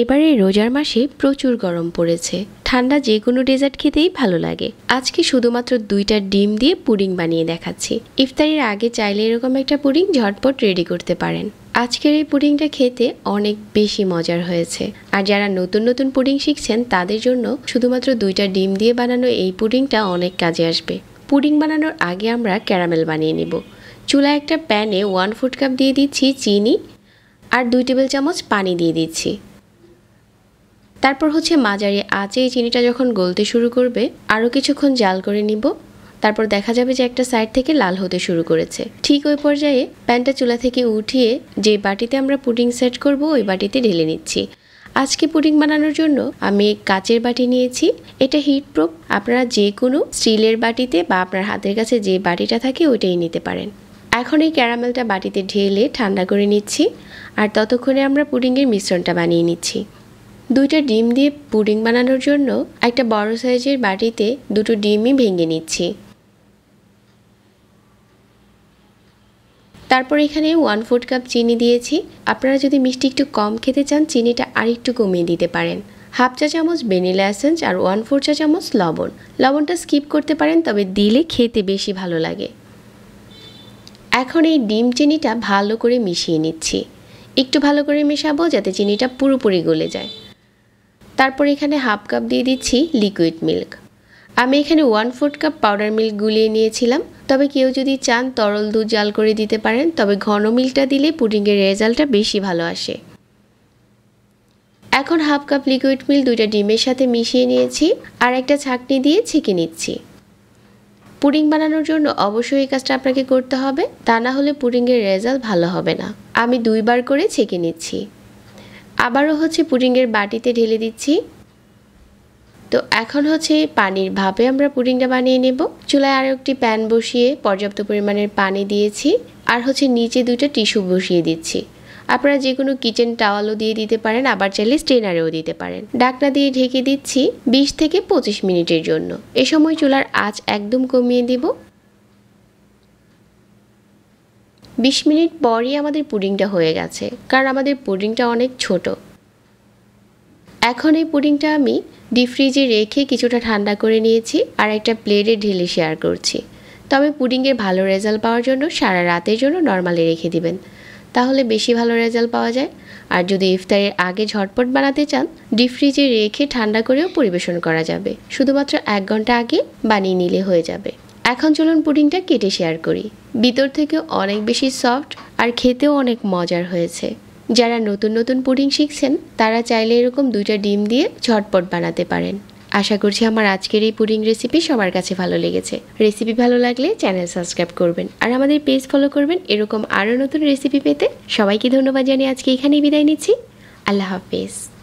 এবারে রোজার মাসে প্রচুর গরম পড়েছে ঠান্ডা যে কোনো ডেজার্ট খেতেই ভালো লাগে আজকে শুধুমাত্র দুইটা ডিম দিয়ে পুডিং বানিয়ে দেখাচ্ছি ইফতারির আগে চাইলে এরকম একটা পুডিং ঝটপট রেডি করতে পারেন আজকের এই পুডিংটা খেতে অনেক বেশি মজার হয়েছে আর যারা নতুন নতুন পুডিং শিখছেন তাদের জন্য শুধুমাত্র দুইটা ডিম দিয়ে বানানো এই পুডিংটা অনেক কাজে আসবে পুডিং বানানোর আগে আমরা ক্যারামেল বানিয়ে নিব চুলা একটা প্যানে ওয়ান ফুট কাপ দিয়ে দিচ্ছি চিনি আর দুই টেবিল চামচ পানি দিয়ে দিচ্ছি তারপর হচ্ছে মাঝারি আঁচে এই চিনিটা যখন গলতে শুরু করবে আরও কিছুক্ষণ জাল করে নিব তারপর দেখা যাবে যে একটা সাইড থেকে লাল হতে শুরু করেছে ঠিক ওই পর্যায়ে প্যানটা চুলা থেকে উঠিয়ে যে বাটিতে আমরা পুডিং সেট করব ওই বাটিতে ঢেলে নিচ্ছি আজকে পুডিং বানানোর জন্য আমি কাচের বাটি নিয়েছি এটা হিট প্রুফ আপনারা যে কোনো স্টিলের বাটিতে বা আপনার হাতের কাছে যে বাটিটা থাকে ওইটাই নিতে পারেন এখন এই ক্যারামেলটা বাটিতে ঢেলে ঠান্ডা করে নিচ্ছি আর ততক্ষণে আমরা পুডিংয়ের মিশ্রণটা বানিয়ে নিচ্ছি দুইটা ডিম দিয়ে পুডিং বানানোর জন্য একটা বড় সাইজের বাটিতে দুটো ডিমই ভেঙে নিচ্ছি তারপর এখানে ওয়ান ফোর কাপ চিনি দিয়েছি আপনারা যদি মিষ্টি একটু কম খেতে চান চিনিটা আরেকটু কমিয়ে দিতে পারেন হাফ চা চামচ ভেনিলা অ্যাসেন্স আর ওয়ান ফোর চা চামচ লবণ লবণটা স্কিপ করতে পারেন তবে দিলে খেতে বেশি ভালো লাগে এখন এই ডিম চিনিটা ভালো করে মিশিয়ে নিচ্ছি একটু ভালো করে মেশাবো যাতে চিনিটা পুরোপুরি গলে যায় তারপর এখানে হাফ কাপ দিয়ে দিচ্ছি লিকুইড মিল্ক আমি এখানে one fourth cup powder milk গুলিয়ে নিয়েছিলাম তবে কেউ যদি চান তরল দুধ জাল করে দিতে পারেন তবে ঘন মিল্কটা দিলে পুডিংয়ের রেজাল্টটা বেশি ভালো আসে এখন হাফ কাপ লিকুইড মিল্ক দুইটা ডিমের সাথে মিশিয়ে নিয়েছি আর একটা ছাঁকনি দিয়ে ছেঁকে নিচ্ছি পুডিং বানানোর জন্য অবশ্যই এই কাজটা আপনাকে করতে হবে তা না হলে পুডিংয়ের রেজাল্ট ভালো হবে না আমি দুইবার করে ছেঁকে নিচ্ছি আবারও হচ্ছে পুডিংয়ের বাটিতে ঢেলে দিচ্ছি তো এখন হচ্ছে পানির ভাবে আমরা পুডিংটা বানিয়ে নেব চুলায় আরও একটি প্যান বসিয়ে পর্যাপ্ত পরিমাণের পানি দিয়েছি আর হচ্ছে নিচে দুটো টিস্যু বসিয়ে দিচ্ছি আপনারা যে কোনো কিচেন টাওয়ালও দিয়ে দিতে পারেন আবার চাইলে স্টেনারেও দিতে পারেন ডাকনা দিয়ে ঢেকে দিচ্ছি ২০ থেকে ২৫ মিনিটের জন্য এ সময় চুলার আঁচ একদম কমিয়ে দেবো বিশ মিনিট পরই আমাদের পুডিংটা হয়ে গেছে কারণ আমাদের পুডিংটা অনেক ছোট এখন এই পুডিংটা আমি ডিপ ফ্রিজে রেখে কিছুটা ঠান্ডা করে নিয়েছি আর একটা প্লেটে ঢেলে শেয়ার করছি তবে পুডিংয়ের ভালো রেজাল্ট পাওয়ার জন্য সারা রাতের জন্য নর্মালি রেখে দিবেন তাহলে বেশি ভালো রেজাল্ট পাওয়া যায় আর যদি ইফতারের আগে ঝটপট বানাতে চান ডিপ ফ্রিজে রেখে ঠান্ডা করেও পরিবেশন করা যাবে শুধুমাত্র এক ঘন্টা আগে বানিয়ে নিলে হয়ে যাবে এখন চলুন পুডিংটা কেটে শেয়ার করি ভিতর থেকে অনেক বেশি সফট আর খেতেও অনেক মজার হয়েছে যারা নতুন নতুন পুডিং শিখছেন তারা চাইলে এরকম দুইটা ডিম দিয়ে ঝটপট বানাতে পারেন আশা করছি আমার আজকের এই পুডিং রেসিপি সবার কাছে ভালো লেগেছে রেসিপি ভালো লাগলে চ্যানেল সাবস্ক্রাইব করবেন আর আমাদের পেজ ফলো করবেন এরকম আরও নতুন রেসিপি পেতে সবাইকে ধন্যবাদ জানিয়ে আজকে এখানেই বিদায় নিচ্ছি আল্লাহ হাফেজ